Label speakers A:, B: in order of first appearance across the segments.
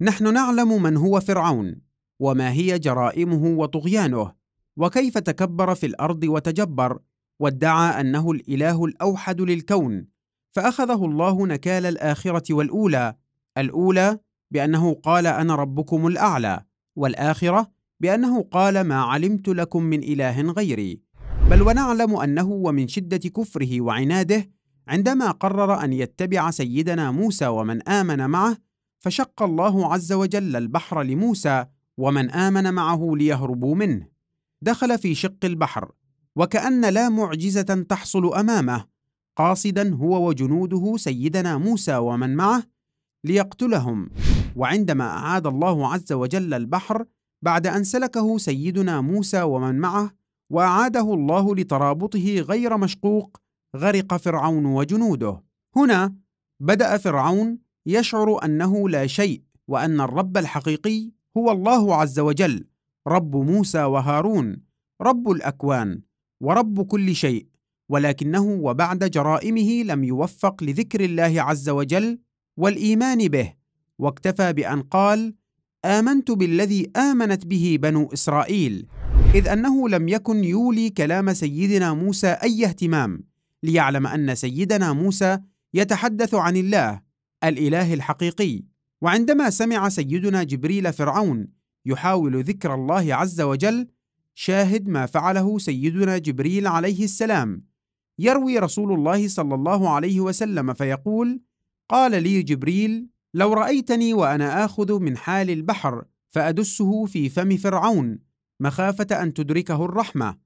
A: نحن نعلم من هو فرعون وما هي جرائمه وطغيانه وكيف تكبر في الارض وتجبر وادعى انه الاله الاوحد للكون فاخذه الله نكال الاخره والاولى الاولى بانه قال انا ربكم الاعلى والاخره بانه قال ما علمت لكم من اله غيري بل ونعلم انه ومن شده كفره وعناده عندما قرر ان يتبع سيدنا موسى ومن امن معه فشق الله عز وجل البحر لموسى ومن امن معه ليهربوا منه دخل في شق البحر وكان لا معجزه تحصل امامه قاصدا هو وجنوده سيدنا موسى ومن معه ليقتلهم وعندما اعاد الله عز وجل البحر بعد ان سلكه سيدنا موسى ومن معه واعاده الله لترابطه غير مشقوق غرق فرعون وجنوده هنا بدا فرعون يشعر انه لا شيء وان الرب الحقيقي هو الله عز وجل رب موسى وهارون رب الاكوان ورب كل شيء ولكنه وبعد جرائمه لم يوفق لذكر الله عز وجل والايمان به واكتفى بان قال امنت بالذي امنت به بنو اسرائيل اذ انه لم يكن يولي كلام سيدنا موسى اي اهتمام ليعلم ان سيدنا موسى يتحدث عن الله الاله الحقيقي وعندما سمع سيدنا جبريل فرعون يحاول ذكر الله عز وجل شاهد ما فعله سيدنا جبريل عليه السلام يروي رسول الله صلى الله عليه وسلم فيقول قال لي جبريل لو رايتني وانا اخذ من حال البحر فادسه في فم فرعون مخافه ان تدركه الرحمه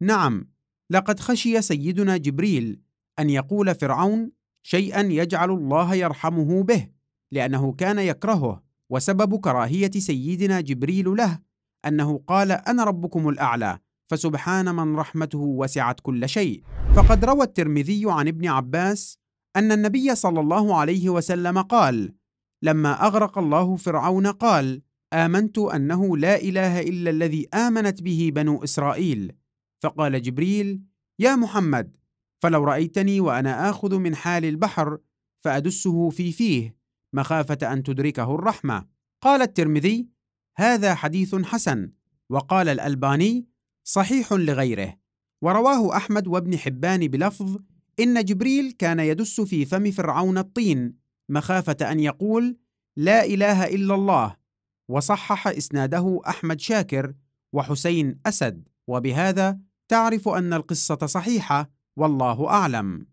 A: نعم لقد خشي سيدنا جبريل ان يقول فرعون شيئا يجعل الله يرحمه به لانه كان يكرهه وسبب كراهيه سيدنا جبريل له انه قال انا ربكم الاعلى فسبحان من رحمته وسعت كل شيء فقد روى الترمذي عن ابن عباس ان النبي صلى الله عليه وسلم قال لما اغرق الله فرعون قال امنت انه لا اله الا الذي امنت به بنو اسرائيل فقال جبريل يا محمد فلو رأيتني وأنا آخذ من حال البحر فأدسه في فيه مخافة أن تدركه الرحمة قال الترمذي هذا حديث حسن وقال الألباني صحيح لغيره ورواه أحمد وابن حبان بلفظ إن جبريل كان يدس في فم فرعون الطين مخافة أن يقول لا إله إلا الله وصحح إسناده أحمد شاكر وحسين أسد وبهذا تعرف أن القصة صحيحة والله أعلم